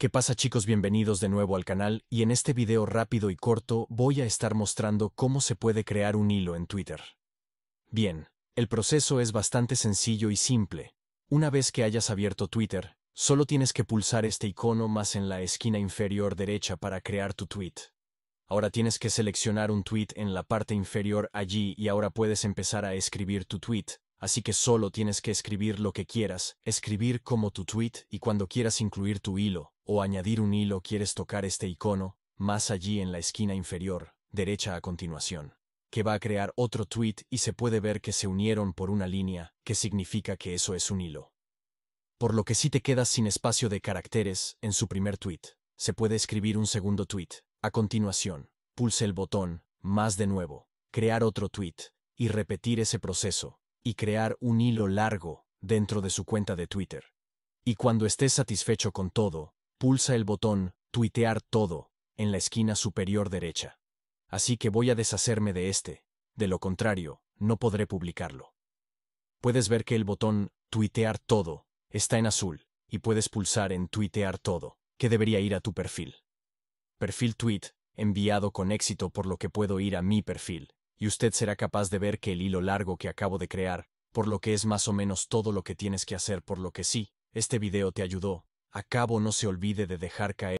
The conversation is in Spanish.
¿Qué pasa chicos? Bienvenidos de nuevo al canal y en este video rápido y corto voy a estar mostrando cómo se puede crear un hilo en Twitter. Bien, el proceso es bastante sencillo y simple. Una vez que hayas abierto Twitter, solo tienes que pulsar este icono más en la esquina inferior derecha para crear tu tweet. Ahora tienes que seleccionar un tweet en la parte inferior allí y ahora puedes empezar a escribir tu tweet, así que solo tienes que escribir lo que quieras, escribir como tu tweet y cuando quieras incluir tu hilo o añadir un hilo quieres tocar este icono, más allí en la esquina inferior, derecha a continuación, que va a crear otro tweet y se puede ver que se unieron por una línea, que significa que eso es un hilo. Por lo que si te quedas sin espacio de caracteres en su primer tweet, se puede escribir un segundo tweet. A continuación, pulse el botón, más de nuevo, crear otro tweet, y repetir ese proceso, y crear un hilo largo dentro de su cuenta de Twitter. Y cuando estés satisfecho con todo, pulsa el botón Tuitear todo en la esquina superior derecha. Así que voy a deshacerme de este, de lo contrario, no podré publicarlo. Puedes ver que el botón Tuitear todo está en azul, y puedes pulsar en Tuitear todo, que debería ir a tu perfil. Perfil tweet, enviado con éxito por lo que puedo ir a mi perfil, y usted será capaz de ver que el hilo largo que acabo de crear, por lo que es más o menos todo lo que tienes que hacer por lo que sí, este video te ayudó, Acabo no se olvide de dejar caer